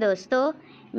दोस्तों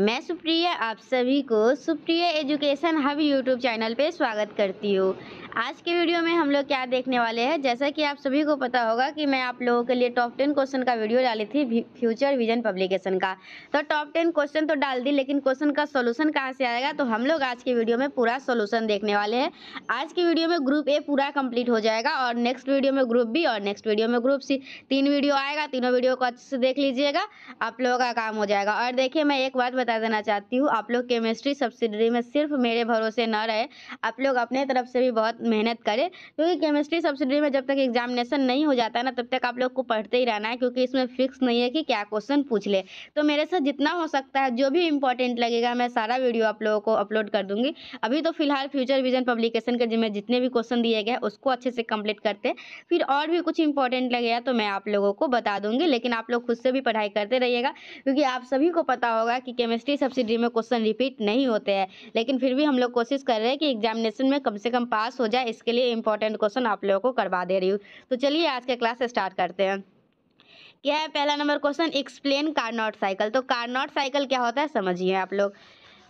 मैं सुप्रिया आप सभी को Supriya education hub YouTube channel पे स्वागत करती हूँ आज के वीडियो में हम लोग क्या देखने वाले हैं जैसा कि आप सभी को पता होगा कि मैं आप लोगों के लिए टॉप टेन क्वेश्चन का वीडियो डाली थी फ्यूचर विजन पब्लिकेशन का तो टॉप टेन क्वेश्चन तो डाल दी लेकिन क्वेश्चन का सोल्यूशन कहाँ से आएगा तो हम लोग आज के वीडियो में पूरा सोल्यूशन देखने वाले हैं आज की वीडियो में ग्रुप ए पूरा कम्प्लीट हो जाएगा और नेक्स्ट वीडियो में ग्रुप बी और नेक्स्ट वीडियो में ग्रुप सी तीन वीडियो आएगा तीनों वीडियो को अच्छे से देख लीजिएगा आप लोगों का काम हो जाएगा और देखिए मैं एक बात बता देना चाहती हूँ आप लोग केमिस्ट्री सब्सिडरी में सिर्फ मेरे भरोसे न रहे आप लोग अपने तरफ से भी बहुत मेहनत करें क्योंकि केमिस्ट्री सब्सिडी में जब तक एग्जामिनेशन नहीं हो जाता है ना तब तक आप लोग को पढ़ते ही रहना है क्योंकि इसमें फिक्स नहीं है कि क्या क्वेश्चन पूछ ले तो मेरे से जितना हो सकता है जो भी इंपॉर्टेंट लगेगा मैं सारा वीडियो आप लोगों को अपलोड कर दूंगी अभी तो फिलहाल फ्यूचर विजन पब्लिकेशन के जिम्मे जितने भी क्वेश्चन दिए गए उसको अच्छे से कंप्लीट करते फिर और भी कुछ इंपॉर्टेंट लगेगा तो मैं आप लोगों को बता दूंगी लेकिन आप लोग खुद से भी पढ़ाई करते रहिएगा क्योंकि आप सभी को पता होगा कि केमिस्ट्री सब्सिडी में क्वेश्चन रिपीट नहीं होते हैं लेकिन फिर भी हम लोग कोशिश कर रहे हैं कि एग्जामिनेशन में कम से कम पास हो जाए इसके लिए इंपॉर्टेंट क्वेश्चन आप लोगों को करवा दे रही हूँ तो चलिए आज का क्लास स्टार्ट करते हैं क्या है पहला number question explain Carnot cycle तो कार्नॉट साइकिल क्या होता है समझिए आप लोग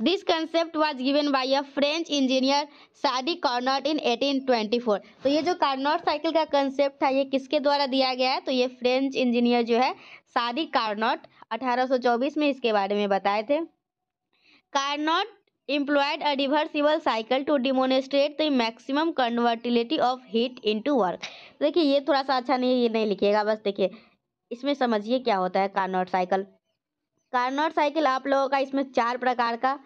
this concept was given by a French engineer Sadi Carnot इन 1824 तो ये जो कार्नॉट साइकिल का कंसेप्ट था ये किसके द्वारा दिया गया है तो ये फ्रेंच इंजीनियर जो है सादी कार्नॉट 1824 में इसके बारे में बताए थे कार्नॉट employed a reversible cycle to demonstrate the maximum convertibility of heat into work देखिए ये थोड़ा सा अच्छा नहीं ये नहीं लिखिएगा बस देखिए इसमें समझिए क्या होता है कार्नोट साइकिल कार्नोट साइकिल आप लोगों का इसमें चार प्रकार का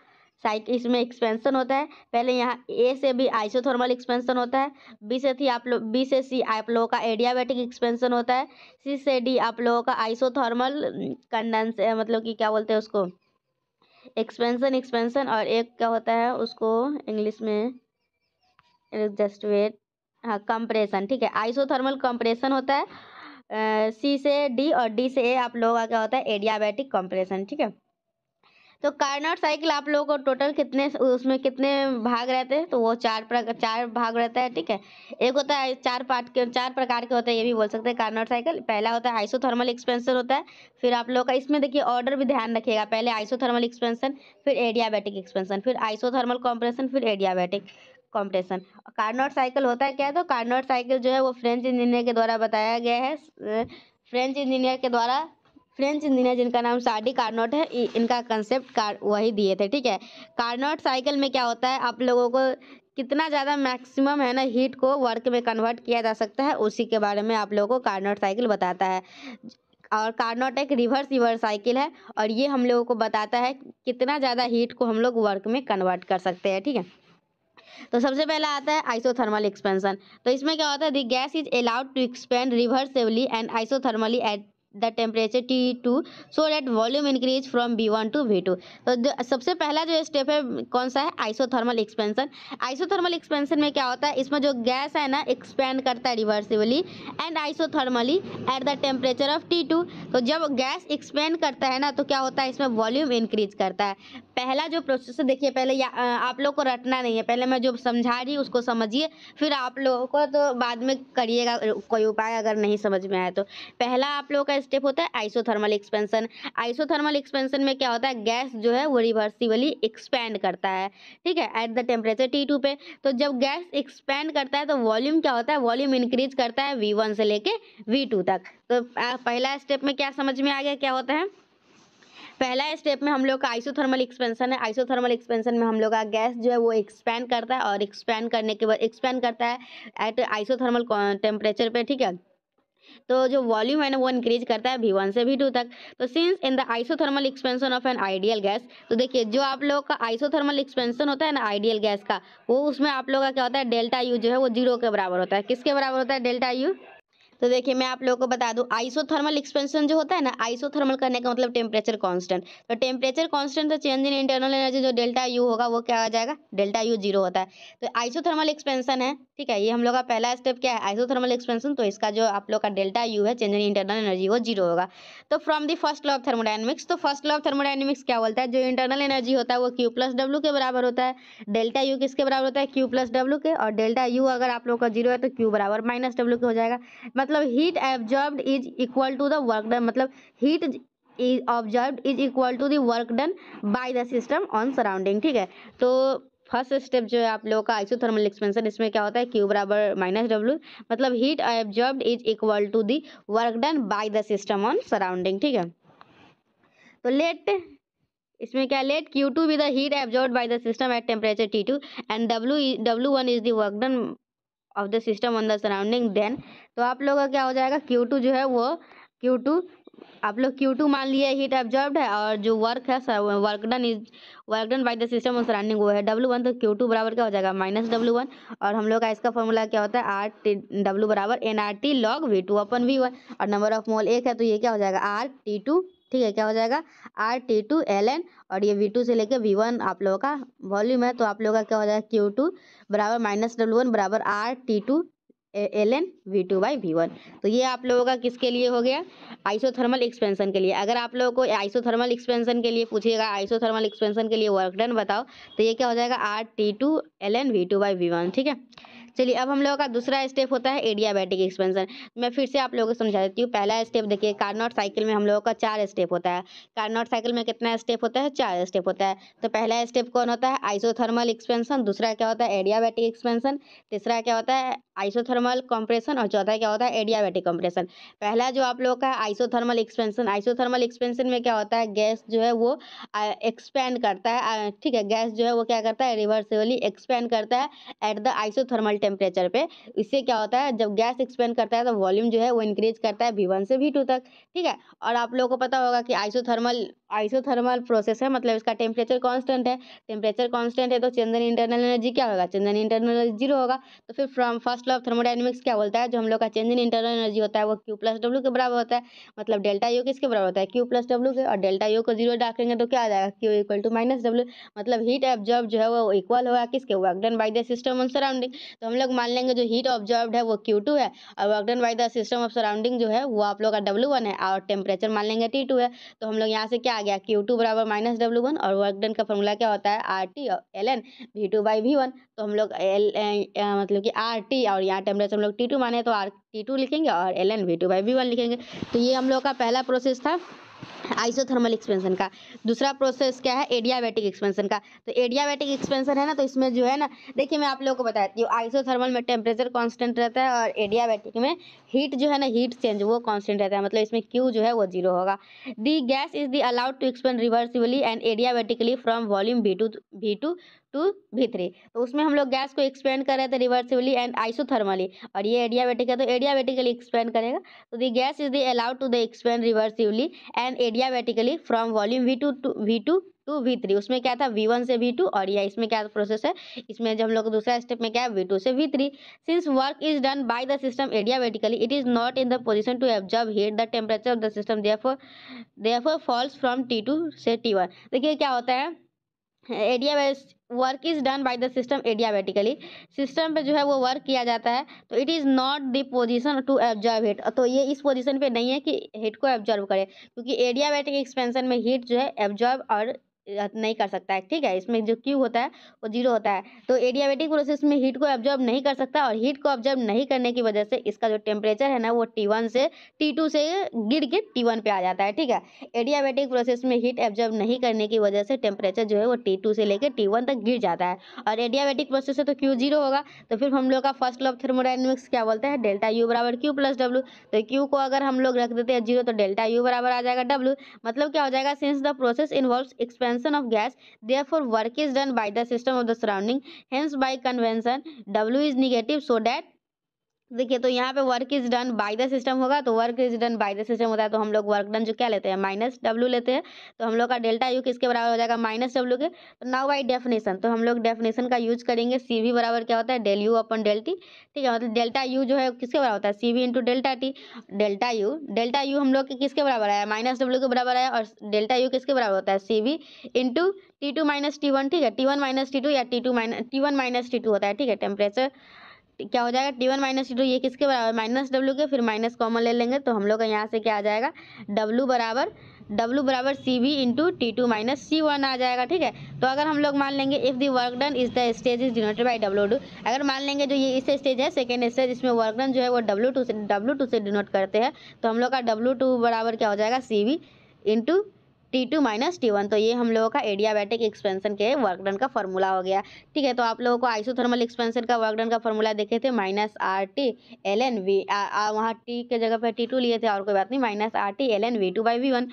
साइकिल इसमें एक्सपेंशन होता है पहले यहाँ ए से भी आइसोथर्मल एक्सपेंशन होता है बी से थी आप लोग बी से सी आप लोगों का एडियाबेटिक एक्सपेंशन होता है सी से डी आप लोगों का आइसोथर्मल कंडेंस मतलब कि क्या बोलते हैं उसको एक्सपेंसन एक्सपेंसन और एक क्या होता है उसको इंग्लिश में जस्ट वेट हाँ कंप्रेशन ठीक है आइसोथर्मल कंप्रेशन होता है सी से डी और डी से ए आप लोगों का क्या होता है एडियाबैटिक कंप्रेशन ठीक है तो कारना साइकिल आप लोगों को टोटल कितने उसमें कितने भाग रहते हैं तो वो चार प्रकार चार भाग रहता है ठीक है एक होता है चार पार्ट के चार प्रकार के होते हैं ये भी बोल सकते हैं कारना साइकिल पहला होता है आइसोथर्मल एक्सपेंसर होता है फिर आप लोगों का इसमें देखिए ऑर्डर भी ध्यान रखिएगा पहले आइसोथर्मल एक्सपेंसन फिर एडियाबैटिक एक्सपेंसन फिर आइसोथर्मल कॉम्प्रेशन फिर एडियाबैटिक कॉम्प्रेशन कार्नोट साइकिल होता है क्या तो कार्नोट साइकिल जो है वो फ्रेंच इंजीनियर के द्वारा बताया गया है फ्रेंच इंजीनियर के द्वारा फ्रेंच इंजीनियर जिनका नाम साडी कार्नोट है इनका कंसेप्ट कार वही दिए थे ठीक है कार्नोट साइकिल में क्या होता है आप लोगों को कितना ज़्यादा मैक्सिमम है ना हीट को वर्क में कन्वर्ट किया जा सकता है उसी के बारे में आप लोगों को कार्नोट साइकिल बताता है और कार्नोट एक रिवर्स रिवर्स साइकिल है और ये हम लोगों को बताता है कितना ज़्यादा हीट को हम लोग वर्क में कन्वर्ट कर सकते हैं ठीक है थीके? तो सबसे पहला आता है आइसोथर्मल एक्सपेंशन तो इसमें क्या होता है the gas is allowed to expand reversibly and isothermally at the temperature T two so that volume increase from V one to V two तो सबसे पहला जो स्टेप है कौन सा है आइसोथर्मल एक्सपेंशन आइसोथर्मल एक्सपेंशन में क्या होता है इसमें जो गैस है ना एक्सपेंड करता है reversibly and isothermally at the temperature of T two तो जब गैस एक्सपेंड करता है ना तो क्या होता है इसमें वॉल्यूम इंक्रीज करता है पहला जो प्रोसेस है देखिए पहले या, आप लोग को रटना नहीं है पहले मैं जो समझा रही उसको समझिए फिर आप लोगों को तो बाद में करिएगा कोई उपाय अगर नहीं समझ में आए तो पहला आप लोगों का स्टेप होता है आइसोथर्मल एक्सपेंसन आइसोथर्मल एक्सपेंसन में क्या होता है गैस जो है वो रिवर्सिबली एक्सपेंड करता है ठीक है at the temperature T two पे तो जब गैस एक्सपेंड करता है तो वॉल्यूम क्या होता है वॉल्यूम इंक्रीज करता है वी वन से लेके वी टू तक तो पहला स्टेप में क्या समझ में आ गया क्या होता है पहला स्टेप में हम लोग का आइसोथर्मल एक्सपेंशन है आइसोथर्मल एक्सपेंशन में हम लोग का गैस जो है वो एक्सपैंड करता है और एक्सपैंड करने के बाद एक्सपैंड करता है एट आइसोथर्मल टेम्परेचर पे ठीक है तो जो वॉल्यूम है ना वो इंक्रीज करता है भी वन से भी टू तक तो since in the isothermal expansion of an ideal gas तो देखिए जो आप लोग का आइसोथर्मल एक्सपेंशन होता है ना आइडियल गैस का वो उसमें आप लोग का क्या होता है डेल्टा यू जो है वो जीरो के बराबर होता है किसके बराबर होता है डेल्टा यू तो देखिए मैं आप लोगों को बता दूं आइसोथर्मल एक्सपेंशन जो होता है ना आइसोथर्मल करने का मतलब टेम्परेचर कांस्टेंट तो टेम्परेचर कांस्टेंट तो चेंज इन इंटरनल एनर्जी जो डेल्टा यू होगा वो क्या हो जाएगा डेल्टा यू जीरो होता है तो आइसोथर्मल एक्सपेंशन है ठीक है ये हम लोग का पहला स्टेप क्या है आइसोथर्मल एक्सपेंशन तो इसका जो आप लोग का डेल्टा यू है चेंज इन इंटरनल एनर्जी वो जीरो होगा तो from the first law of thermodynamics तो फर्स्ट लॉ ऑफ थर्मोडाइनमिक्स क्या बोलता है जो इंटरनल एनर्जी होता है वो क्यू प्लस डब्ल्यू के बराबर होता है डेल्टा यू किसके बराबर होता है क्यू प्लस डब्ल्यू के और डेल्टा यू अगर आप लोग का जीरो है तो क्यू बराबर माइनस डब्ल्यू के हो जाएगा मतलब heat absorb is equal to the work done मतलब heat is observe is equal to the work done by the system on surrounding ठीक है तो फर्स्ट स्टेप जो है आप लोगों का आइसोथर्मल एक्सपेंशन इसमें क्या होता है क्यू बराबर माइनस डब्ल्यू मतलब heat absorb is equal to the work done by the system on surrounding ठीक है तो लेट इसमें क्या let Q to be the heat absorb by the system at temperature T two and W W one is the work done of the system on the surrounding then तो आप लोग का क्या हो जाएगा क्यू टू जो है वो क्यू टू आप लोग क्यू टू मान लिए हीट एब्जॉर्ब है और जो वर्क है work done is work done by the system on surrounding वो है डब्लू वन तो क्यू टू बराबर क्या हो जाएगा माइनस डब्लू वन और हम लोग का इसका फॉर्मूला क्या होता है आर टी डब्लू बराबर N R T log V two upon V one और नंबर ऑफ मोल एक है तो ये क्या हो जाएगा आर टी टू ठीक है क्या हो जाएगा R T two l n और ये वी टू से लेकर वी वन आप लोगों का वॉल्यूम है तो आप लोगों का क्या हो जाएगा क्यू टू बराबर माइनस डब्ल्यू वन बराबर R T two l N V two by V one तो ये आप लोगों का किसके लिए हो गया आइसोथर्मल एक्सपेंशन के लिए अगर आप लोगों को आइसोथर्मल एक्सपेंशन के लिए पूछिएगा आइसोथर्मल एक्सपेंशन के लिए वर्क डन बताओ तो ये क्या हो जाएगा R T two l N V two by V one ठीक है चलिए अब हम लोगों का दूसरा स्टेप होता है एडियाबैटिक एक्सपेंशन मैं फिर से आप लोगों को समझा देती हूँ पहला स्टेप देखिए कार्नॉट साइकिल में हम लोगों का चार स्टेप होता है कार्नॉट साइकिल में कितना स्टेप होता है चार स्टेप होता है तो पहला स्टेप कौन होता है आइसोथर्मल एक्सपेंशन दूसरा क्या होता है एडियाबैटिक एक्सपेंशन तीसरा क्या होता है आइसोथर्मल कंप्रेशन और चौथा क्या होता है एडियाबैटिक कंप्रेशन पहला जो आप लोग का आइसोथर्मल एक्सपेंशन आइसोथर्मल एक्सपेंशन में क्या होता है गैस जो है वो एक्सपेंड करता है ठीक है गैस जो है वो क्या करता है रिवर्सिबली एक्सपेंड करता है एट द आइसोथर्मल टेम्परेचर पे इससे क्या होता है जब गैस एक्सपेंड करता है तो वॉल्यूम जो है वो इंक्रीज करता है वी वन से वी टू तक ठीक है और आप लोगों को पता होगा कि आइसोथर्मल आइसोथर्मल प्रोसेस है मतलब इसका टेम्परेचर कांस्टेंट है टेम्परेचर कांस्टेंट है तो चंदन इंटरनल एनर्जी क्या होगा चंदन इंटरनल एनर्जी जीरो होगा तो फिर from first law of thermodynamics क्या बोलता है जो हम लोग का चेंज इन इंटरनल एनर्जी होता है वो क्यू प्लस डब्ल्यू के बराबर होता है मतलब डेल्टा यू किसके बराबर होता है क्यू प्लस डब्ल्यू के और डेल्टा यू को जीरो डाकेंगे तो क्या आ जाएगा Q equal to minus W मतलब हीट एब्जॉर्ब जो है वो इक्वल होगा किसके work done by the system on surrounding तो हम लोग मान लेंगे जो हीट ऑब्जर्व है वो क्यू टू है और work done by the system of surrounding जो है वो आप लोग का W1 वन है और टेम्परेचर मान लेंगे टी टू है तो हम लोग यहाँ से क्या आ गया क्यू टू बराबर माइनस डब्ल्यू वन और वर्क डन का फॉर्मूला क्या होता है आर टी और l N V two by V one तो हम लोग एल मतलब कि आर टी और यहाँ टेम्परेचर हम लोग टी टू माने तो आर टी टू लिखेंगे और l N V two by V one लिखेंगे तो ये हम लोग का पहला प्रोसेस था आइसोथर्मल एक्सपेंशन का दूसरा प्रोसेस क्या है एडियाबैटिक एक्सपेंशन का तो एडियाबैटिक एक्सपेंशन है ना तो इसमें जो है ना देखिए मैं आप लोगों को बताती हूँ आइसोथर्मल में टेम्परेचर कांस्टेंट रहता है और एडियाबैटिक में हीट जो है ना हीट चेंज वो कांस्टेंट रहता है मतलब इसमें क्यू जो है वो जीरो होगा the gas is the allowed to expand reversibly and adiabatically from volume V two V two to V three तो उसमें हम लोग गैस को एक्सपेंड कर रहे थे रिवर्सिबली एंड आइसोथर्मली और ये एडियाबैटिक है तो एडियाबैटिकली एक्सपेंड करेगा तो the gas is the allowed to the expand reversibly and adiabatically from volume V two to V two to V three उसमें क्या था वी वन से वी टू और या इसमें क्या प्रोसेस है इसमें जो हम लोग दूसरा स्टेप में क्या है वी टू से V three since work is done by the system adiabatically it is not in the position to absorb heat the temperature of the system therefore therefore falls from T two से T one देखिए क्या होता है एडिया work is done by the system adiabatically system पे जो है वो वर्क किया जाता है तो it is not the position to absorb hit तो ये इस पोजिशन पे नहीं है कि हिट को एब्जॉर्व करे क्योंकि एडियाबेटिक एक्सपेंशन में हीट जो है एब्जॉर्व और नहीं कर सकता है ठीक है इसमें जो क्यू होता है वो जीरो होता है तो एडियाबेटिक प्रोसेस में हीट को ऑब्जॉर्ब नहीं कर सकता और हीट को ऑब्जॉर्ब नहीं करने की वजह से इसका जो टेम्परेचर है ना वो टी वन से टी टू से गिर के टी वन पे आ जाता है ठीक है एडियाबेटिक प्रोसेस में हीट ऑब्जॉर्ब नहीं करने की वजह से टेम्परेचर जो है वो टी टू से लेकर टी वन तक गिर जाता है और एडियाबेटिक प्रोसेस से तो क्यू जीरो होगा तो फिर हम लोग का फर्स्ट लॉ थर्मोडाइनमिक्स क्या बोलते हैं डेल्टा यू बराबर क्यू प्लस डब्ल्यू तो क्यू को अगर हम लोग रख देते हैं जीरो तो डेल्टा यू बराबर आ जाएगा डब्ल्यू मतलब क्या हो जाएगा since the process involve expanse of gas therefore work is done by the system of the surrounding hence by convention w is negative so that देखिए तो यहाँ पे work is done by the system होगा तो work is done by the system होता है तो हम लोग वर्क डन जो क्या लेते हैं माइनस डब्ल्यू लेते हैं तो हम लोग का डेल्टा यू किसके बराबर हो जाएगा माइनस डब्ल्यू के तो नाउ बाय डेफिनेशन तो हम लोग डेफिनेशन का यूज करेंगे सी वी बराबर क्या होता है del U upon del T ठीक है मतलब डेल्टा यू जो है किसके बराबर होता है C V into delta T delta U delta U हम लोग के किसके बराबर आया माइनस डब्ल्यू के बराबर आया और डेल्टा यू किसके बराबर होता है C V into T two minus T one ठीक है T one minus T two या T two minus T one minus T two होता है ठीक है टेम्परेचर क्या हो जाएगा T one minus T two ये किसके बराबर माइनस डब्ल्यू के फिर माइनस कॉमन ले लेंगे तो हम लोग का यहाँ से क्या आ जाएगा डब्लू बराबर डब्लू बराबर C V into T two minus C one आ जाएगा ठीक है तो अगर हम लोग मान लेंगे if the work done is the stage is denoted by W two अगर मान लेंगे जो ये इस स्टेज है सेकेंड स्टेज इसमें वर्क डन जो है वो डब्लू टू से डब्लू टू से डिनोट करते हैं तो हम लोग का डब्लू टू बराबर क्या हो जाएगा C V into T two minus T one तो ये हम लोगों का एडियाबैटिक एक्सपेंशन के वर्क डन का फॉर्मूला हो गया ठीक है तो आप लोगों को आइसोथर्मल एक्सपेंशन का वर्क डन का फॉर्मूला देखे थे minus R T l N V वहाँ टी के जगह पर टी टू लिए थे और कोई बात नहीं minus R T l N V two by V one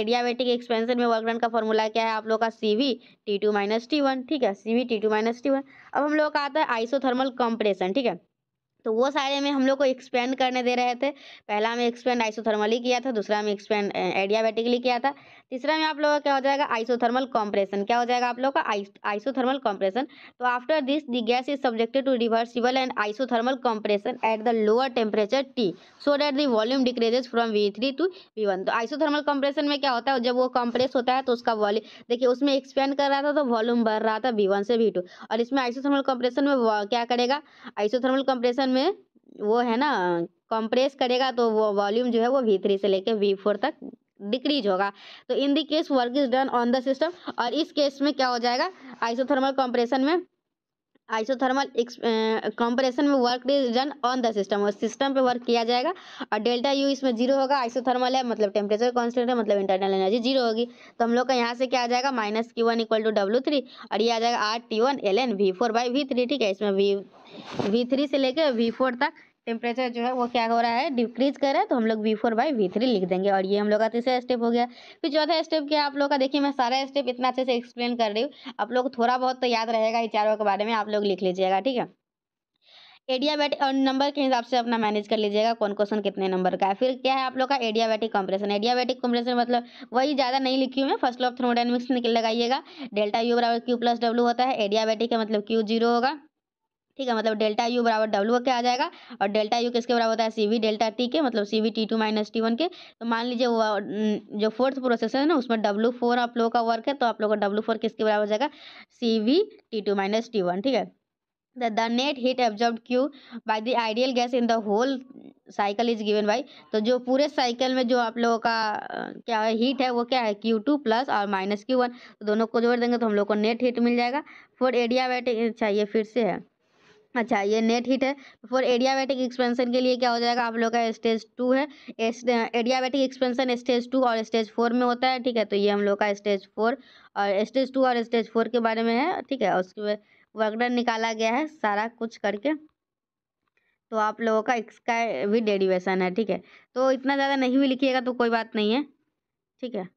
adiabatic expansion में वर्क डन का फॉर्मूला क्या है आप लोगों का C V T two minus T one ठीक है C V T two minus T one अब हम लोग का आता है आइसोथर्मल कंप्रेशन ठीक है तो वो सारे में हम लोग को एक्सपेंड करने दे रहे थे पहला में एक्सपेंड आइसोथर्मली किया था दूसरा में एक्सपेंड एडियाबेटिकली किया था तीसरा में आप लोगों का क्या हो जाएगा आइसोथर्मल कॉम्प्रेशन क्या हो जाएगा आप लोग का आइसोथर्मल कॉम्प्रेशन तो after this the gas is subjected to reversible and isothermal compression at the lower temperature T so that the volume decreases from V three to V one तो isothermal compression में क्या होता है जब वो compress होता है तो उसका वॉल्यूम देखिए उसमें एक्सपेंड कर रहा था तो वॉल्यूम बढ़ रहा था वी से वी और इसमें आइसोथर्मल कॉम्प्रेशन में क्या करेगा आइसोथर्मल कॉम्प्रेशन में वो है ना कंप्रेस करेगा तो वो वॉल्यूम जो है वो वी थ्री से लेकर वी फोर तक डिक्रीज होगा तो in the case work is done on the system और इस केस में क्या हो जाएगा आइसोथर्मल कंप्रेशन में आइसोथर्मल कंप्रेशन में work done on the system और सिस्टम पे वर्क किया जाएगा और डेल्टा यू इसमें जीरो होगा आइसोथर्मल है मतलब टेम्परेचर कांस्टेंट है मतलब इंटरनल एनर्जी जीरो होगी तो हम लोग का यहाँ से क्या आ जाएगा माइनस की one equal to W three और ये आ जाएगा R T one L N V four by V three ठीक है इसमें वी वी थ्री से लेकर वी फोर तक टेम्परेचर जो है वो क्या हो रहा है डिक्रीज कर रहा है तो हम लोग V four by V three लिख देंगे और ये हम लोग का तीसरा स्टेप हो गया फिर चौथा स्टेप क्या आप लोग का देखिए मैं सारा स्टेप इतना अच्छे से एक्सप्लेन कर रही हूँ आप लोग थोड़ा बहुत तो याद रहेगा ही चारों के बारे में आप लोग लिख लीजिएगा ठीक है एडियाबैटिक और नंबर के हिसाब से अपना मैनेज कर लीजिएगा कौन क्वेश्चन कितने नंबर का है फिर क्या है आप लोग का एडियाबैटिक कंप्रेशन एडियाबैटिक कंप्रेशन मतलब वही ज़्यादा नहीं लिखी हुई मैं फर्स्ट लॉ ऑफ निकल लगाइएगा डेल्टा यू बराबर क्यू प्लस डब्ल्यू होता है एडियाबैटिक का मतलब क्यू जीरो होगा ठीक है मतलब डेल्टा यू बराबर डब्ल्यू के आ जाएगा और डेल्टा यू किसके बराबर होता है सी वी डेल्टा टी के मतलब C V T two minus T one के तो मान लीजिए वो जो फोर्थ प्रोसेस है ना उसमें डब्ल्यू फोर आप लोगों का वर्क है तो आप लोगों का डब्ल्यू फोर किसके बराबर हो जाएगा C V T two minus T one ठीक है the the net heat absorb Q by the ideal gas in the whole cycle is given by तो जो पूरे साइकिल में जो आप लोगों का क्या है हीट है वो क्या है क्यू टू प्लस और माइनस क्यू वन दोनों को जोड़ देंगे तो हम लोग को नेट हीट मिल जाएगा फोर एडिया चाहिए फिर से है अच्छा ये नेट हिट है फॉर एडियाबैटिक एक्सपेंशन के लिए क्या हो जाएगा आप लोग का स्टेज टू है एडियाबैटिक एक्सपेंशन स्टेज टू और स्टेज फोर में होता है ठीक है तो ये हम लोग का स्टेज फोर और स्टेज टू और स्टेज फोर के बारे में है ठीक है उसके बाद वर्कडन निकाला गया है सारा कुछ करके तो आप लोगों का इसका भी डेरिवेशन है ठीक है तो इतना ज़्यादा नहीं भी लिखिएगा तो कोई बात नहीं है ठीक है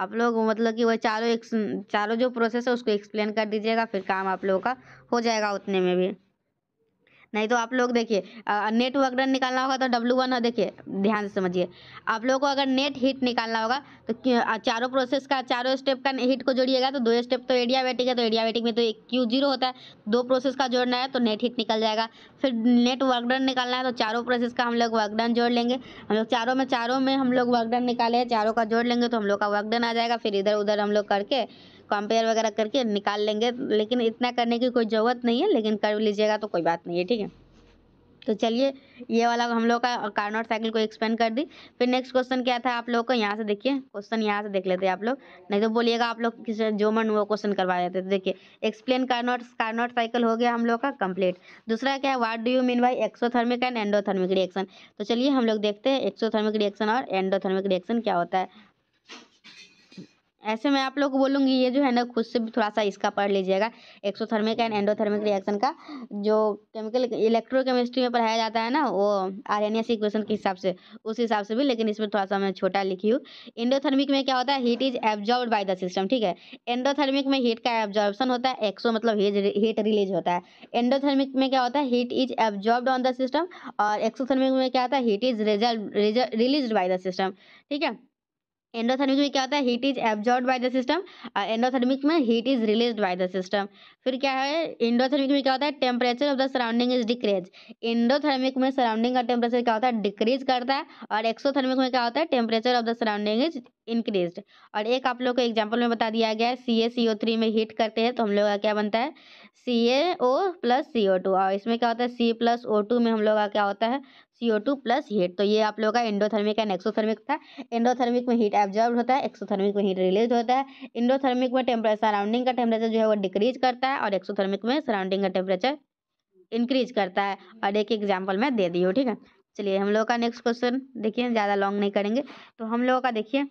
आप लोग मतलब कि वह चारों एक चारों जो प्रोसेस है उसको एक्सप्लेन कर दीजिएगा फिर काम आप लोगों का हो जाएगा उतने में भी नहीं तो आप लोग देखिए नेट अगर निकालना होगा तो डब्ल्यू वन देखिए ध्यान से समझिए आप लोगों को अगर नेट हिट निकालना होगा तो चारों प्रोसेस का चारों स्टेप का हिट को जोड़िएगा तो दो स्टेप तो एडिया है तो एडिया में तो एक क्यू जीरो होता है दो प्रोसेस का जोड़ना है तो नेट हिट निकल जाएगा फिर नेट वर्कडन निकालना है तो चारों प्रोसेस का हम लोग वर्कडन जोड़ लेंगे हम लोग चारों में चारों में हम लोग वर्कडन निकाले चारों का जोड़ लेंगे तो हम लोग का वर्कडन आ जाएगा फिर इधर उधर हम लोग करके कंपेयर वगैरह करके निकाल लेंगे लेकिन इतना करने की कोई ज़रूरत नहीं है लेकिन कर लीजिएगा तो कोई बात नहीं है ठीक है तो चलिए ये वाला हम लोग का कार्नोट साइकिल को एक्सपेंड कर दी फिर नेक्स्ट क्वेश्चन क्या था आप लोग को यहाँ से देखिए क्वेश्चन यहाँ से देख लेते हैं आप लोग नहीं तो बोलिएगा आप लोग किसी जो मन वो क्वेश्चन करवा देते तो देखिए एक्सप्लेन कार्नोट कार्नोट साइकिल हो गया हम लोग का कंप्लीट दूसरा क्या है what do you mean by exothermic and endothermic reaction तो चलिए हम लोग देखते हैं एक्सोथर्मिक रिएक्शन और एंडोथर्मिक रिएक्शन क्या होता है ऐसे मैं आप लोग को बोलूँगी ये जो है ना खुद से भी थोड़ा सा इसका पढ़ लीजिएगा एक्सोथर्मिक एंड एंडोथर्मिक रिएक्शन का जो केमिकल इलेक्ट्रोकेमिस्ट्री में पढ़ाया जाता है ना वो आर एन एस इक्वेशन के हिसाब से उस हिसाब से भी लेकिन इसमें थोड़ा सा मैं छोटा लिखी हूँ एंडोथर्मिक में क्या होता है heat is absorb by the system ठीक है एंडोथर्मिक में हीट का एब्जॉर्बेशन होता है एक्सो मतलब हीट रिलीज होता है एंडोथर्मिक में क्या होता है heat is absorb on the system और एक्सोथर्मिक में क्या होता है heat is result release by the system ठीक है एंडोथर्मिक में क्या होता है heat is absorb by the system और एंडोथर्मिक में heat is release by the system फिर क्या है इंडोथर्मिक में क्या होता है temperature of the surrounding is decrease endothermic में सराउंडिंग का टेम्परेचर क्या होता है डिक्रीज करता है और एक्सोथर्मिक में क्या होता है temperature of the surrounding is increase और एक आप लोग को एग्जाम्पल में बता दिया गया है सी ए सी ओ थ्री में हीट करते हैं तो हम लोग का क्या बनता है सी ए O plus C O to और इसमें क्या होता है सी प्लस ओ टू में हम लोग का क्या होता है C O two plus heat तो ये आप लोगों का इंडोथर्मिक एंड एक्सोथर्मिक था इंडोथर्मिक में हीट एब्जॉर्ब होता है एक्सोथर्मिक में हीट रिलीज होता है इंडोथर्मिक में टेम्परेचर सराउंडिंग का टेम्परेचर जो है वो डिक्रीज करता है और एक्सोथर्मिक में सराउंडिंग का टेम्परेचर इंक्रीज करता है और एक एग्जाम्पल मैं दे दी हूँ ठीक है चलिए हम लोग का नेक्स्ट क्वेश्चन देखिए ज़्यादा लॉन्ग नहीं करेंगे तो हम लोगों का देखिए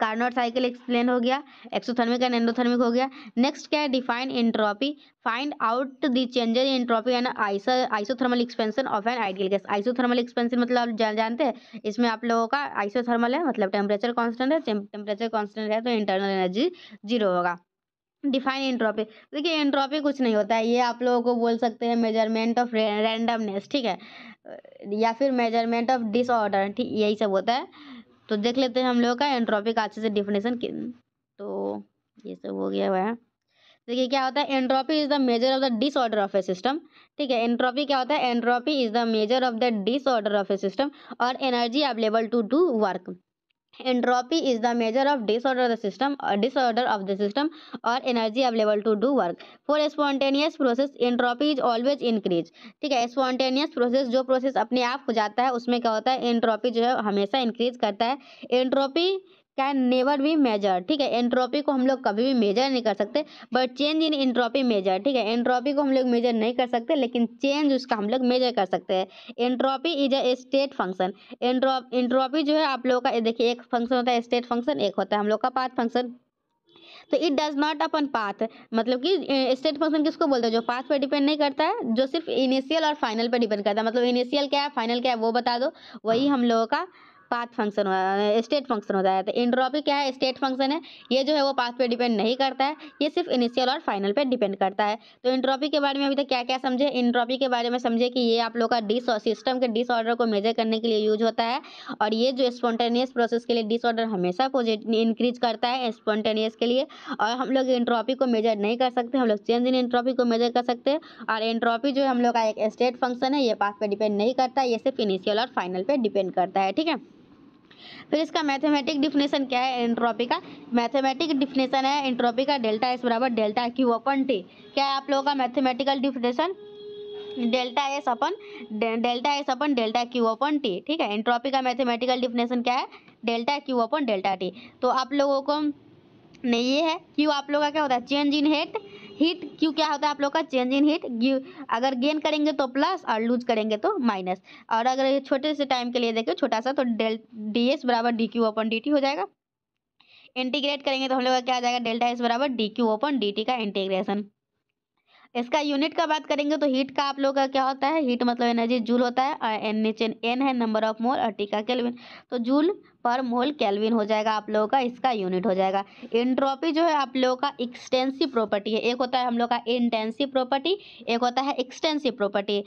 कार्नोट साइकिल एक्सप्लेन हो गया एक्सोथर्मिक एंड एंडोथर्मिक हो गया नेक्स्ट क्या है define entropy find out the changes in entropy and iso isothermal expansion of an ideal gas isothermal expansion मतलब आप जान जानते हैं इसमें आप लोगों का आइसोथर्मल है मतलब टेम्परेचर कॉन्स्टेंट है टेम्परेचर कॉन्स्टेंट है तो इंटरनल एनर्जी जीरो होगा डिफाइन एंट्रोपी देखिए एंट्रोपी कुछ नहीं होता है ये आप लोगों को बोल सकते हैं मेजरमेंट ऑफ रैंडमनेस ठीक है या फिर मेजरमेंट ऑफ डिसऑर्डर ठीक यही सब होता है तो देख लेते हैं हम लोग का एंट्रोपी का अच्छे से डिफिनेशन तो ये सब हो गया हुआ है देखिए क्या होता है entropy is the measure of the disorder of a system ठीक है एंट्रोपी क्या होता है entropy is the measure of the disorder of a system और energy available to do work entropy is the measure of disorder the system disorder of the system और energy available to do work for spontaneous process entropy is always increase ठीक है spontaneous process जो process अपने आप हो जाता है उसमें क्या होता है एंड्रोपी जो है हमेशा इंक्रीज करता है entropy can never be measure ठीक है एंट्रोपी को हम लोग कभी भी मेजर नहीं कर सकते but change in entropy measure ठीक है एंट्रोपी को हम लोग मेजर नहीं कर सकते लेकिन चेंज उसका हम लोग मेजर कर सकते हैं entropy is a state function entropy जो है आप लोगों का देखिए एक फंक्शन होता है स्टेट फंक्शन एक होता है हम लोग का पाथ फंक्शन तो it does not upon path मतलब कि स्टेट फंक्शन किसको बोलते हैं जो पाथ पे डिपेंड नहीं करता है जो सिर्फ इनिशियल और फाइनल पे डिपेंड करता है मतलब इनिशियल क्या है फाइनल क्या है वो बता दो वही हम लोगों का पाथ फंक्शन स्टेट फंक्शन होता है तो इनड्रॉपी क्या है स्टेट फंक्शन है ये जो है वो पाथ पे डिपेंड नहीं करता है ये सिर्फ इनिशियल और फाइनल पे डिपेंड करता है तो इनड्रॉपी के बारे में अभी तक क्या क्या समझे इनड्रॉपी के बारे में समझे कि ये आप लोग का डिस सिस्टम के डिसऑर्डर को मेजर करने के लिए यूज होता है और ये जो स्पॉन्टेनियस प्रोसेस के लिए डिसऑर्डर हमेशा पॉजिटिव इंक्रीज करता है स्पॉन्टेनियस के लिए और हम लोग एंट्रॉपी को मेजर नहीं कर सकते हम लोग चेंज इन एंट्रॉपी को मेजर कर सकते हैं और एंट्रॉपी जो है हम लोग का एक स्टेट फंक्शन है ये पाथ पे डिपेंड नहीं करता है ये सिर्फ इनिशियल और फाइनल पे डिपेंड करता है ठीक है फिर इसका मैथमेटिक डिफिनेशन क्या है एंट्रोपी का मैथमेटिक डिफिनेशन है एंट्रोपी का डेल्टा एस बराबर डेल्टा क्यू अपन टी क्या है आप लोगों का mathematical definition delta S upon delta S upon delta Q upon T ठीक है एंट्रोपी का मैथमेटिकल डिफिनेशन क्या है delta Q upon delta T तो आप लोगों को नहीं ये है क्यू आप लोगों का क्या होता है चेंज इन हेट हीट क्यों क्या होता है आप लोग का चेंज इन हीट अगर गेन करेंगे तो प्लस और लूज करेंगे तो माइनस और अगर छोटे से टाइम के लिए देखें छोटा सा तो डेल डी एस बराबर D Q upon D T हो जाएगा इंटीग्रेट करेंगे तो हम लोग का क्या आ जाएगा डेल्टा एस बराबर D Q upon D T का इंटीग्रेशन इसका यूनिट का बात करेंगे तो हीट का आप लोग का क्या होता है हीट मतलब एनर्जी जूल होता है और एन एच एन एन है नंबर ऑफ मोल और टी का कैलविन तो जूल पर मोल कैलविन हो जाएगा आप लोगों का इसका यूनिट हो जाएगा एंट्रोपी जो है आप लोगों का एक्सटेंसिव प्रॉपर्टी है एक होता है हम लोग का इंटेंसिव प्रॉपर्टी एक होता है एक्सटेंसिव प्रॉपर्टी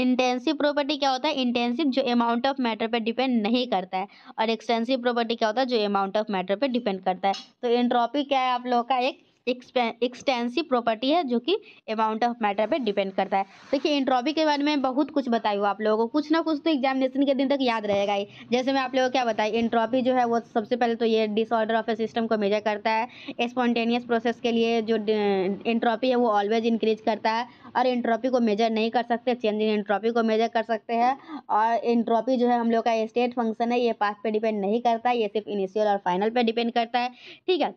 इंटेंसिव प्रॉपर्टी क्या होता है इंटेंसिव जो अमाउंट ऑफ मैटर पर डिपेंड नहीं करता है और एक्सटेंसिव प्रॉपर्टी क्या होता है जो अमाउंट ऑफ मैटर पर डिपेंड करता है तो एंट्रोपी क्या है आप लोगों का एक एक्सटेंसिव प्रॉपर्टी है जो कि अमाउंट ऑफ मैटर पे डिपेंड करता है देखिए इंट्रॉपी के बारे में बहुत कुछ बताई हुआ आप लोगों को कुछ ना कुछ तो एग्जामिनेशन के दिन तक याद रहेगा ही जैसे मैं आप लोगों को क्या बताई इंट्रॉपी जो है वो सबसे पहले तो ये डिसऑर्डर ऑफ ए सिस्टम को मेजर करता है स्पॉन्टेनियस प्रोसेस के लिए जो इंट्रॉपी है वो ऑलवेज इंक्रीज करता है और इंट्रॉपी को मेजर नहीं कर सकते चेंज इन इंट्रॉपी को मेजर कर सकते हैं और इंट्रॉपी जो है हम लोग का स्टेट फंक्शन है ये पास पर डिपेंड नहीं करता ये सिर्फ इनिशियल और फाइनल पर डिपेंड करता है ठीक है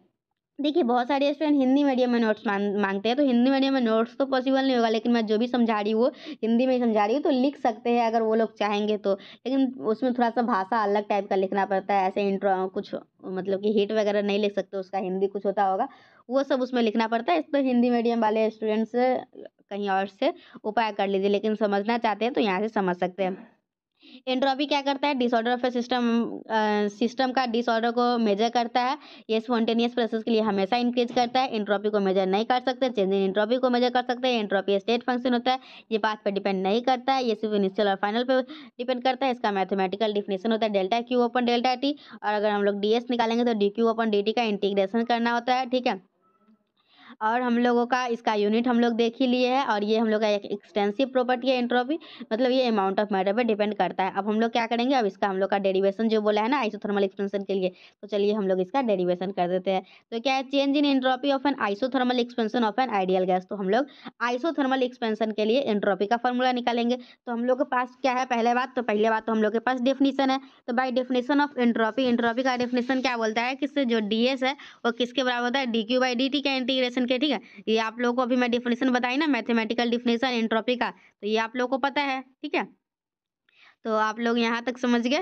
देखिए बहुत सारे स्टूडेंट हिंदी मीडियम में नोट्स मांग मांगते हैं तो हिंदी मीडियम में नोट्स तो पॉसिबल नहीं होगा लेकिन मैं जो भी समझा रही हूँ वो हिंदी में ही समझा रही हूँ तो लिख सकते हैं अगर वो लोग चाहेंगे तो लेकिन उसमें थोड़ा सा भाषा अलग टाइप का लिखना पड़ता है ऐसे इंट्रो कुछ मतलब कि हिट वगैरह नहीं लिख सकते उसका हिंदी कुछ होता होगा वो सब उसमें लिखना पड़ता है इस तो हिंदी मीडियम वाले स्टूडेंट्स कहीं और से उपाय कर लीजिए लेकिन समझना चाहते हैं तो यहाँ से समझ सकते हैं एंट्रोपी क्या करता है disorder of a system system का डिसऑर्डर को मेजर करता है ये स्पॉन्टेनियस प्रोसेस के लिए हमेशा इंक्रीज करता है एंट्रोपी को मेजर नहीं कर सकते चेंज इन एंट्रोपी को मेजर कर सकते हैं एंट्रोपी स्टेट फंक्शन होता है ये पाथ पर डिपेंड नहीं करता है ये सिर्फ इनिशियल और फाइनल पर डिपेंड करता है इसका मैथमेटिकल डिफिनेशन होता है delta Q upon delta T और अगर हम लोग डी निकालेंगे तो डी क्यू ओपन डी का इंटीग्रेशन करना होता है ठीक है और हम लोगों का इसका यूनिट हम लोग देख ही लिए है और ये हम लोग का एक एक्सटेंसिव प्रॉपर्टी है एंट्रोपी मतलब ये अमाउंट ऑफ मैटर पर डिपेंड करता है अब हम लोग क्या करेंगे अब इसका हम लोग का डेरिवेशन जो बोला है ना आइसोथर्मल एक्सपेंशन के लिए तो चलिए हम लोग इसका डेरिवेशन कर देते हैं तो क्या है change in entropy of an isothermal expansion of an ideal gas तो हम लोग आइसोथर्मल एक्सपेंशन के लिए एंट्रोपी का फॉर्मूला निकालेंगे तो हम लोग के पास क्या है पहले बात तो पहले बात तो हम लोग के पास डेफिनेशन है तो by definition of entropy entropy का डेफिनेशन क्या बोलता है किससे जो डी है वो किसके बराबर होता है D Q by D T का इंटीग्रेशन के ठीक है ये आप लोगों को अभी मैं डिफिनेशन बताई ना मैथमेटिकल डिफिनेशन एंट्रोपी का तो ये आप लोगों को पता है ठीक है तो आप लोग यहाँ तक समझ गए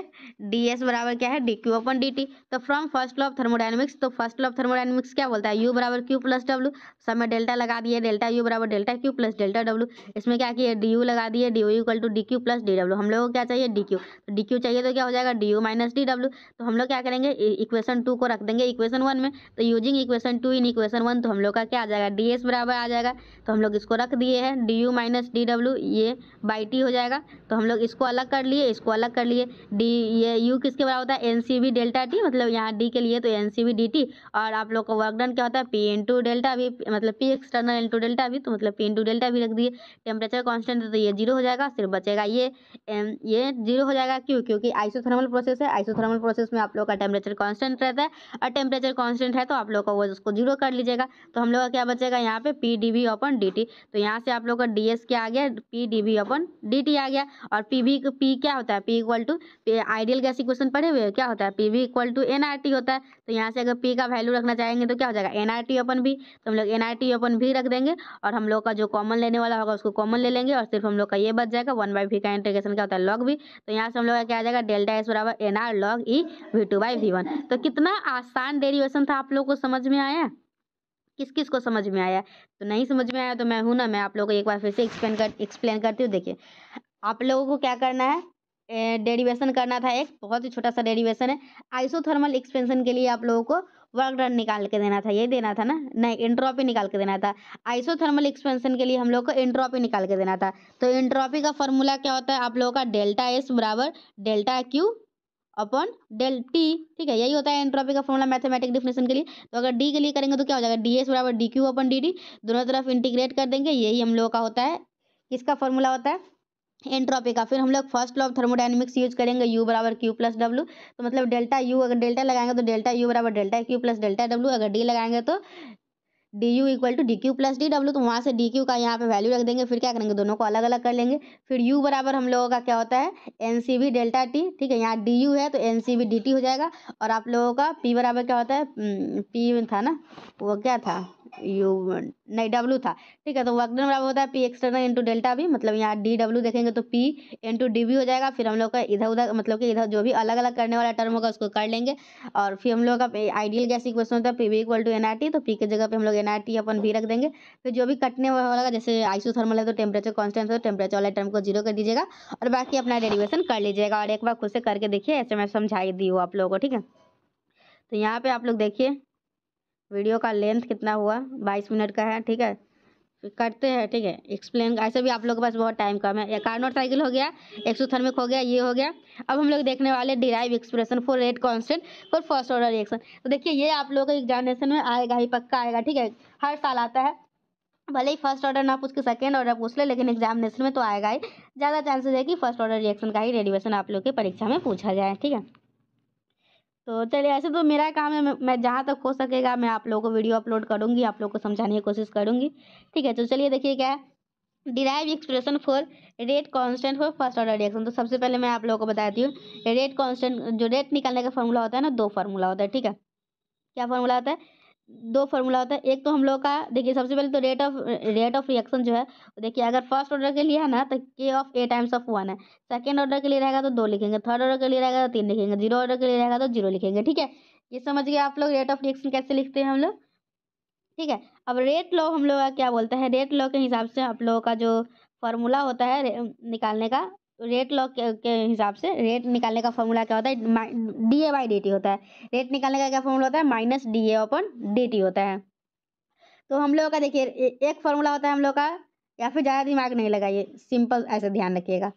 डी एस बराबर क्या है D Q upon D T तो from first law of thermodynamics तो फर्स्ट लॉ ऑफ थर्मोडाइनमिक्स क्या बोलता है यू बराबर क्यू प्लस डब्ल्यू सब में डेल्टा लगा दिए डेल्टा यू बराबर delta Q plus delta W इसमें क्या किया डी यू लगा दिए D U equal to D Q plus D W हम लोग को क्या चाहिए डी क्यू तो डी क्यू चाहिए तो क्या हो जाएगा D U minus D W तो हम लोग क्या करेंगे इक्वेशन टू को रख देंगे इक्वेशन वन में तो using equation two in equation one तो हम लोग का क्या आ जाएगा डी एस बराबर आ जाएगा तो हम लोग इसको रख दिए हैं D U minus D W ये बाई टी हो जाएगा तो हम लोग इसको अलग कर लिए इसको अलग कर लिए डी ये यू किसके बराबर होता है N C V delta T मतलब यहाँ डी के लिए तो N C V D T और आप लोग का वर्क डन क्या होता है पी इन टू डेल्टा भी मतलब पी एक्सटर्नल इंटू डेल्टा भी तो मतलब पी इन टू डेल्टा भी रख दिए टेम्परेचर कॉन्स्टेंट है तो ये जीरो हो जाएगा सिर्फ बचेगा ये ये जीरो हो जाएगा क्यों क्योंकि आइसोथर्मल प्रोसेस है आइसोथर्मल प्रोसेस में आप लोग का टेम्परेचर कॉन्स्टेंट रहता है और टेम्परेचर कॉन्स्टेंट है तो आप लोग का वो उसको जीरो कर लीजिएगा तो हम लोग का क्या बचेगा यहाँ पे P D V upon D T तो यहाँ से आप लोग का डी एस क्या आ गया P D V upon D T आ गया और पी वी पी क्या होता है P equal to ideal gas equation पढ़े हुए क्या होता है P V equal to N R T होता है तो यहाँ से अगर पी का वैल्यू रखना चाहेंगे तो क्या हो जाएगा एन आर टी ओपन भी तो हम लोग एन आर टी ओपन भी रख देंगे और हम लोग का जो कॉमन लेने वाला होगा उसको कॉमन ले लेंगे और सिर्फ हम लोग का ये बच जाएगा वन बाई वी का इंटीग्रेशन क्या होता है लॉग भी तो यहाँ से हम लोग का क्या जाएगा डेल्टा एस बराबर N R log E V two by V one तो कितना आसान डेरिवेशन था आप लोग को समझ में आया किस किस को समझ में आया तो नहीं समझ में आया तो मैं हूँ ना मैं आप लोग को एक बार फिर से एक्सप्लेन कर एक्सप्लेन करती हूँ देखिए आप लोगों को क्या करना है डेरिवेशन करना था एक बहुत ही छोटा सा डेरिवेशन है आइसोथर्मल एक्सपेंशन के लिए आप लोगों को वर्क डन निकाल के देना था यही देना था ना नहीं इंट्रॉपी निकाल के देना था आइसोथर्मल एक्सपेंशन के लिए हम लोग को इंट्रॉपी निकाल के देना था तो इंट्रॉपी का फॉर्मूला क्या होता है आप लोगों का डेल्टा एस बराबर delta Q upon del T ठीक है यही होता है एंट्रोपी का फॉर्मूला मैथमेटिक डिफिनेशन के लिए तो अगर डी के लिए करेंगे तो क्या हो जाएगा डी एस बराबर D Q upon D D दोनों तरफ इंटीग्रेट कर देंगे यही हम लोगों का होता है किसका फॉर्मूला होता है एंट्रोपी का फिर हम लोग first law of thermodynamics use करेंगे यू बराबर क्यू प्लस डब्ल्यू तो मतलब डेल्टा यू अगर डेल्टा लगाएंगे तो डेल्टा यू बराबर delta Q plus delta W अगर डी लगाएंगे तो D U equal to D Q plus D W तो वहाँ से डी क्यू का यहाँ पे वैल्यू रख देंगे फिर क्या करेंगे दोनों को अलग अलग कर लेंगे फिर यू बराबर हम लोगों का क्या होता है N C V delta T ठीक है यहाँ डी यू है तो N C V D T हो जाएगा और आप लोगों का पी बराबर क्या होता है पी हम्म, था ना वो क्या था यू नहीं डब्लू था ठीक है तो वर्क डन बराबर होता है पी एक्सटर्नल इंटू डेल्टा भी मतलब यहाँ डी डब्लू देखेंगे तो पी इंटू डी भी हो जाएगा फिर हम लोग का इधर उधर मतलब कि इधर जो भी अलग अलग करने वाला टर्म होगा उसको कर लेंगे और फिर हम लोग का आइडियल गैस इक्वेशन होता है P V equal to N R T तो पी के जगह पे हम लोग एन आर टी अपन भी रख देंगे फिर जो भी कटने वाला जैसे आइसो थर्मल है तो टेम्परेचर कॉन्स्टेंट है तो टेम्परेचर वाला टर्म को जीरो कर दीजिएगा और बाकी अपना डेरिवेशन कर लीजिएगा और एक बार खुद से करके देखिए ऐसे मैं समझाई दी हूँ आप लोगों को ठीक है तो यहाँ पे आप लोग देखिए वीडियो का लेंथ कितना हुआ बाईस मिनट का है ठीक है करते हैं ठीक है एक्सप्लेन ऐसे भी आप लोग के पास बहुत टाइम कम है कार्नोट साइकिल हो गया एक्सोथर्मिक हो गया ये हो गया अब हम लोग देखने वाले derive expression for rate constant for first order reaction तो देखिए ये आप लोगों के एग्जामिनेशन में आएगा ही पक्का आएगा ठीक है हर साल आता है भले ही फर्स्ट ऑर्डर ना पूछ के सेकेंड ऑर्डर पूछ ले लेकिन एग्जामिनेशन में तो आएगा ही ज़्यादा चांसेस है कि फर्स्ट ऑर्डर रिएक्शन का ही रेडिवेशन आप लोग के परीक्षा में पूछा जाए ठीक है तो चलिए ऐसे तो मेरा काम है मैं जहाँ तक हो सकेगा मैं आप लोगों को वीडियो अपलोड करूँगी आप लोग को समझाने की कोशिश करूँगी ठीक है तो चलिए देखिए क्या है derive expression for rate constant for first order reaction तो सबसे पहले मैं आप लोगों को बताती हूँ रेट कांस्टेंट जो रेट निकालने का फॉर्मूला होता है ना दो फार्मूला होता है ठीक है क्या फॉर्मूला होता है दो फार्मूला होता है एक तो हम लोग का देखिए सबसे पहले तो rate of rate of reaction जो है देखिए अगर फर्स्ट ऑर्डर के लिए है ना तो K of a times of one है सेकेंड ऑर्डर के लिए रहेगा तो दो लिखेंगे थर्ड ऑर्डर के लिए रहेगा तो तीन लिखेंगे जीरो ऑर्डर के लिए रहेगा तो जीरो लिखेंगे ठीक है ये समझ गए आप लोग रेट ऑफ रिएक्शन कैसे लिखते हैं हम लोग ठीक है अब रेट लॉ हम लोग क्या बोलते हैं रेट लॉ के हिसाब से आप लोगों का जो फार्मूला होता है निकालने का रेट लॉ के, के हिसाब से रेट निकालने का फॉर्मूला क्या होता है D A by D T होता है रेट निकालने का क्या फॉर्मूला होता है minus D A upon D T होता है तो हम लोगों का देखिए एक फॉर्मूला होता है हम लोग का या फिर ज़्यादा दिमाग नहीं लगाइए सिंपल ऐसे ध्यान रखिएगा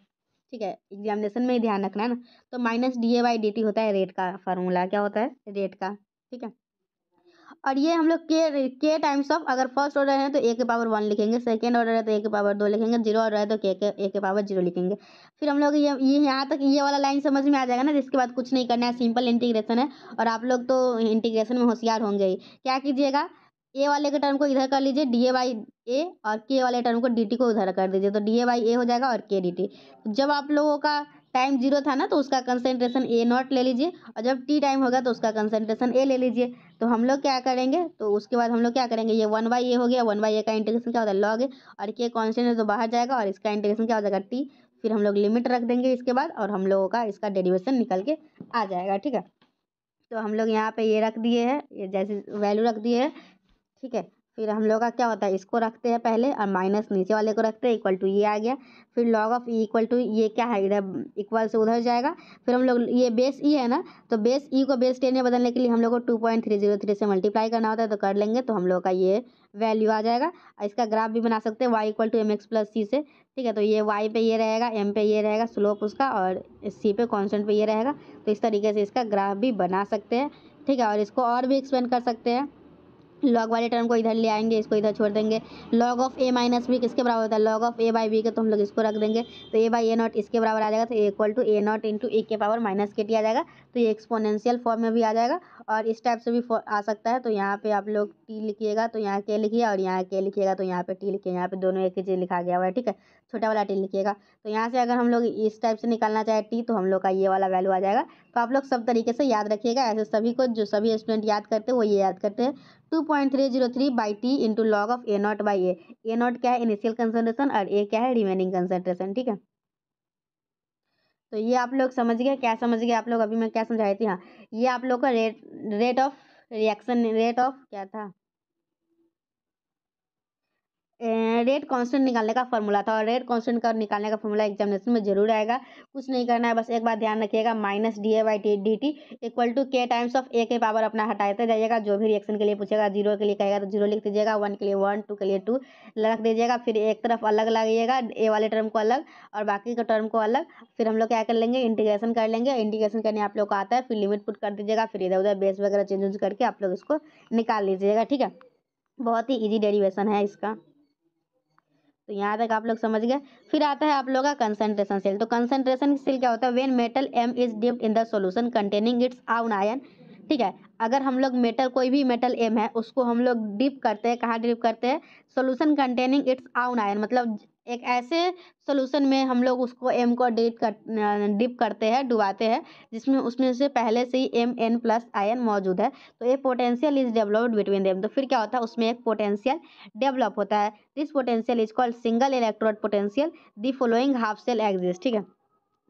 ठीक है एग्जामिनेशन में ही ध्यान रखना है ना तो minus D A by D T होता है रेट का फार्मूला क्या होता है रेट का ठीक है और ये हम लोग के के टाइम्स ऑफ अगर फर्स्ट ऑर्डर है तो ए के पावर वन लिखेंगे सेकेंड ऑर्डर है तो ए के पावर दो लिखेंगे जीरो ऑर्डर है तो के के ए के पावर जीरो लिखेंगे फिर हम लोग ये ये यहाँ तक ये वाला लाइन समझ में आ जाएगा ना जिसके बाद कुछ नहीं करना है सिंपल इंटीग्रेशन है और आप लोग तो इंटीग्रेशन में होशियार होंगे ही क्या कीजिएगा ए वाले के टर्म को इधर कर लीजिए डी ए बाई ए और के वाले टर्म को डी टी को उधर कर दीजिए तो डी ए बाई ए हो जाएगा और के डी टी जब आप लोगों का टाइम जीरो था ना तो उसका कंसेंट्रेशन ए नॉट ले लीजिए और जब टी टाइम होगा तो उसका कंसेंट्रेशन ए ले लीजिए तो हम लोग क्या करेंगे तो उसके बाद हम लोग क्या करेंगे ये वन बाई ए हो गया वन बाई ए का इंटीग्रेशन क्या होता है लॉग है और के कॉन्सेंट है तो बाहर जाएगा और इसका इंटीग्रेशन क्या हो जाएगा टी फिर हम लोग लिमिट रख देंगे इसके बाद और हम लोगों का इसका डेरिवेशन निकल के आ जाएगा ठीक है तो हम लोग यहाँ पे ये रख दिए है ये जैसे वैल्यू रख दिए है ठीक है फिर हम लोग का क्या होता है इसको रखते हैं पहले और माइनस नीचे वाले को रखते हैं इक्वल टू ये आ गया फिर लॉग ऑफ इक्वल टू ये क्या है इधर इक्वल से उधर जाएगा फिर हम लोग ये बेस ई e है ना तो बेस ई e को बेस टेन में बदलने के लिए हम लोग को two point three zero three से मल्टीप्लाई करना होता है तो कर लेंगे तो हम लोग का ये वैल्यू आ जाएगा और इसका ग्राफ भी बना सकते हैं Y equal to M X plus C से ठीक है तो ये वाई पे ये रहेगा एम पे ये रहेगा स्लोप उसका और सी पे कॉन्स्टेंट पे ये रहेगा तो इस तरीके से इसका ग्राफ भी बना सकते हैं ठीक है और इसको और भी एक्सप्लेन कर सकते हैं लॉग वाले टर्म को इधर ले आएंगे इसको इधर छोड़ देंगे log of A minus B किसके बराबर होता है log of A by B के तो हम लोग इसको रख देंगे तो ए बाई ए नॉट इसके बराबर आ जाएगा तो equal to A not into A के पावर माइनस के टी आ जाएगा तो ये एक्सपोनेंशियल फॉर्म में भी आ जाएगा और इस टाइप से भी आ सकता है तो यहाँ पर आप लोग टी लिखिएगा तो यहाँ के लिखिए और यहाँ के लिखिएगा तो यहाँ पर टी लिखिए यहाँ पे दोनों एक ही चीज़ लिखा गया हुआ है ठीक है छोटा वाला टी लिखिएगा तो यहाँ से अगर हम लोग इस टाइप से निकालना चाहे टी तो हम लोग का ये वाला वैल्यू आ जाएगा तो आप लोग सब तरीके से याद रखिएगा ऐसे सभी को जो सभी स्टूडेंट याद करते हैं वो ये याद करते हैं two point three zero three by T into log of A not by A A not क्या है इनिशियल कंसनट्रेशन और ए क्या है रिमेनिंग कंसनट्रेशन ठीक है तो ये आप लोग समझ गए क्या समझ गए आप लोग अभी मैं क्या समझाई थी हाँ ये आप लोग का rate rate of reaction rate of क्या था रेट कांस्टेंट निकालने का फॉर्मूला था और रेट कांस्टेंट का निकालने का फॉर्मूला एग्जामिनेशन में जरूर आएगा कुछ नहीं करना है बस एक बार ध्यान रखिएगा minus D A by T D T equal to K times of A के पावर अपना हटाते तो जाइएगा जो भी रिएक्शन के लिए पूछेगा जीरो के लिए कहेगा तो जीरो लिख दीजिएगा वन के लिए वन टू के लिए टू रख दीजिएगा फिर एक तरफ अलग लगाइएगा ए वाले टर्म को अलग और बाकी के टर्म को अलग फिर हम लोग क्या कर लेंगे इंटीग्रेशन कर लेंगे इंटीग्रेशन करने आप लोग को आता है फिर लिमिट पुट कर दीजिएगा फिर इधर उधर बेस वगैरह चेंज करके आप लोग इसको निकाल लीजिएगा ठीक है बहुत ही ईजी डेरिवेशन है इसका तो यहाँ तक आप लोग समझ गए फिर आता है आप लोग का कंसनट्रेशन सेल तो कंसनट्रेशन सेल क्या होता है when metal M is dipped in the solution containing its own ion ठीक है अगर हम लोग मेटल कोई भी मेटल एम है उसको हम लोग डिप करते हैं कहाँ डिप करते हैं solution containing its own ion मतलब एक ऐसे सोल्यूशन में हम लोग उसको एम को डिट कर डिप करते हैं डुबाते हैं जिसमें उसमें से पहले से ही एम एन प्लस आयन मौजूद है तो ये potential is developed between them तो फिर क्या होता है उसमें एक पोटेंशियल डेवलप होता है this potential is called single electrode potential the following half cell exist ठीक है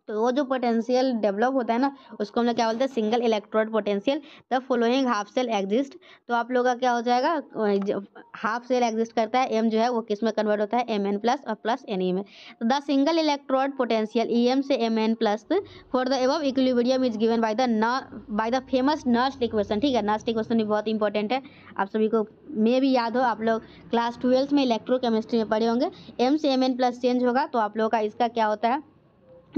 तो वो जो पोटेंशियल डेवलप होता है ना उसको हम लोग क्या बोलते हैं single electrode potential the following half cell exist तो आप लोगों का क्या हो जाएगा हाफ सेल एग्जिस्ट करता है एम जो है वो किस में कन्वर्ट होता है एम एन प्लस और प्लस एन ई में तो the single electrode potential E M से M N plus for the एव equilibrium is given by the न by the famous Nernst equation ठीक है नर्स्ट इक्वेशन भी बहुत इंपॉर्टेंट है आप सभी को मे भी याद हो आप लोग क्लास ट्वेल्थ में इलेक्ट्रोकेमिस्ट्री में पढ़े होंगे एम से एम एन प्लस चेंज होगा तो आप लोगों का इसका क्या होता है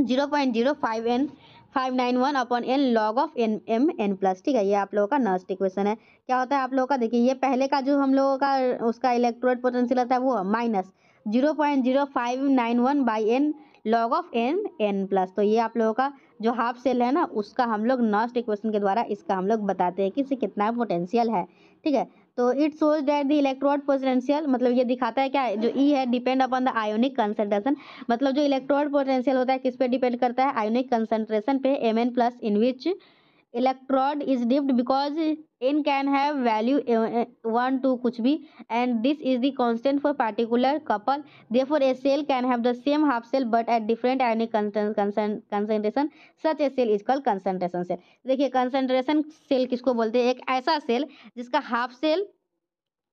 zero point zero five N five nine one upon N log of N M N plus ठीक है ये आप लोगों का नर्स्ट इक्वेशन है क्या होता है आप लोगों का देखिए ये पहले का जो हम लोगों का उसका इलेक्ट्रोड पोटेंशियल होता है वो minus zero point zero five nine one by N log of N N plus तो ये आप लोगों का जो हाफ सेल है ना उसका हम लोग नर्स्ट इक्वेशन के द्वारा इसका हम लोग बताते हैं कि इसे कितना पोटेंशियल है ठीक है तो it shows that the electrode potential मतलब ये दिखाता है क्या जो ई e है depend upon the ionic concentration मतलब जो इलेक्ट्रोड पोटेंशियल होता है किस पे डिपेंड करता है आयोनिक कंसेंट्रेशन पे M N plus in which electrode is dipped because in can have value one two कुछ भी and this is the constant for particular couple they for a cell can have the same half cell but at different any concentration such a cell is called concentration cell देखिए concentration cell किसको बोलते हैं एक ऐसा cell जिसका half cell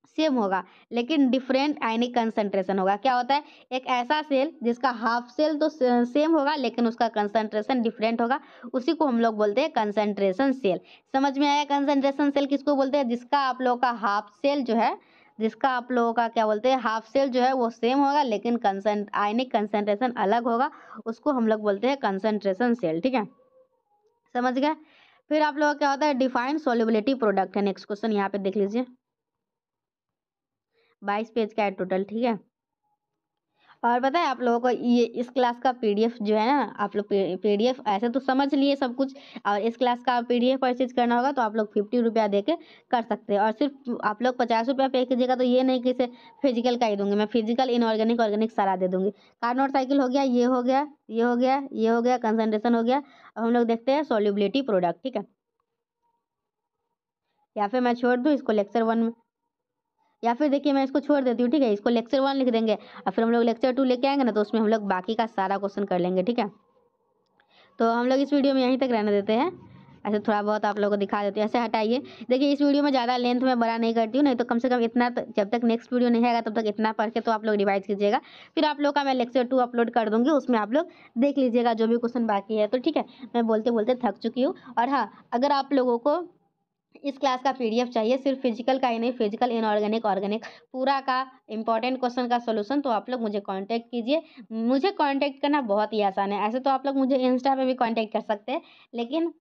same होगा लेकिन different आयनिक concentration होगा क्या होता है एक ऐसा सेल जिसका हाफ सेल तो सेम होगा लेकिन उसका कंसंट्रेशन डिफरेंट होगा उसी को हम लोग बोलते हैं कंसंट्रेशन सेल समझ में आया कंसंट्रेशन सेल किसको बोलते हैं जिसका आप लोगों का हाफ सेल जो है जिसका आप लोगों का क्या बोलते हैं हाफ सेल जो है वो सेम होगा लेकिन कंसेंट आयनिक कंसंट्रेशन अलग होगा उसको हम लोग बोलते हैं कंसनट्रेशन सेल ठीक है समझ गए फिर आप लोगों का क्या होता है डिफाइंड सोलिबिलिटी प्रोडक्ट है नेक्स्ट क्वेश्चन यहाँ पे देख लीजिए बाईस पेज का है टोटल ठीक है और पता है आप लोगों को ये इस क्लास का पीडीएफ जो है ना आप लोग पीडीएफ ऐसे तो समझ लिए सब कुछ और इस क्लास का पीडीएफ परचेज करना होगा तो आप लोग फिफ्टी रुपया दे के कर सकते हैं और सिर्फ आप लोग पचास रुपया पे कीजिएगा तो ये नहीं कि फिजिकल का ही दूंगी मैं फिजिकल इनऑर्गेनिक ऑर्गेनिक सारा दे दूंगी कार मोटरसाइकिल हो गया ये हो गया ये हो गया ये हो गया कंसनट्रेशन हो गया अब हम लोग देखते हैं सोल्यूबिलिटी प्रोडक्ट ठीक है या फिर मैं छोड़ दूँ इसको लेक्चर वन में या फिर देखिए मैं इसको छोड़ देती हूँ ठीक है इसको लेक्चर वन लिख देंगे और फिर हम लोग लेक्चर टू लेके आएंगे ना तो उसमें हम लोग बाकी का सारा क्वेश्चन कर लेंगे ठीक है तो हम लोग इस वीडियो में यहीं तक रहने देते हैं ऐसे अच्छा, थोड़ा बहुत आप लोगों को दिखा देते हैं ऐसे हटाइए देखिए इस वीडियो में ज़्यादा लेंथ में बड़ा नहीं करती हूँ नहीं तो कम से कम इतना तो, जब तक नेक्स्ट वीडियो नहीं आएगा तब तक इतना पढ़ के तो आप लोग रिवाइज कीजिएगा फिर आप लोग का मैं लेक्चर टू अपलोड कर दूँगी उसमें आप लोग देख लीजिएगा जो भी क्वेश्चन बाकी है तो ठीक है मैं बोलते बोलते थक चुकी हूँ और हाँ अगर आप लोगों को इस क्लास का पीडीएफ चाहिए सिर्फ फिजिकल का ही नहीं फिजिकल इनऑर्गेनिक ऑर्गेनिक पूरा का इंपॉर्टेंट क्वेश्चन का सोल्यूशन तो आप लोग मुझे कांटेक्ट कीजिए मुझे कांटेक्ट करना बहुत ही आसान है ऐसे तो आप लोग मुझे इंस्टा पे भी कांटेक्ट कर सकते हैं लेकिन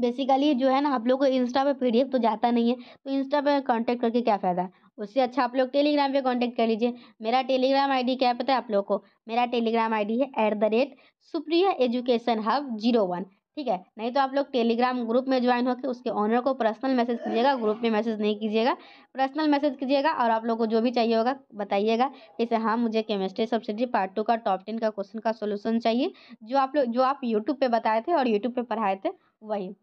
बेसिकली जो है ना आप लोग को इंस्टा पर पी तो जाता नहीं है तो इंस्टा पर कॉन्टैक्ट करके क्या फ़ायदा है उससे अच्छा आप लोग टेलीग्राम पर कॉन्टैक्ट कर लीजिए मेरा टेलीग्राम आई क्या पता है आप लोग को मेरा टेलीग्राम आई है at the rate Supriya education hub zero one ठीक है नहीं तो आप लोग टेलीग्राम ग्रुप में ज्वाइन होकर उसके ऑनर को पर्सनल मैसेज कीजिएगा ग्रुप में मैसेज नहीं कीजिएगा पर्सनल मैसेज कीजिएगा और आप लोग को जो भी चाहिए होगा बताइएगा जैसे हाँ मुझे केमिस्ट्री सब्सिडी पार्ट टू का टॉप टेन का क्वेश्चन का सोल्यूशन चाहिए जो आप लोग जो आप यूट्यूब पर बताए थे और यूट्यूब पर पढ़ाए थे वही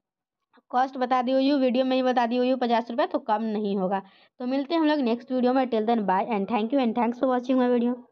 कॉस्ट बता दी हुई वीडियो में ही बता दी हुई पचास रुपये तो कम नहीं होगा तो मिलते हैं हम लोग नेक्स्ट वीडियो में till then bye and thank you and thanks for watching my video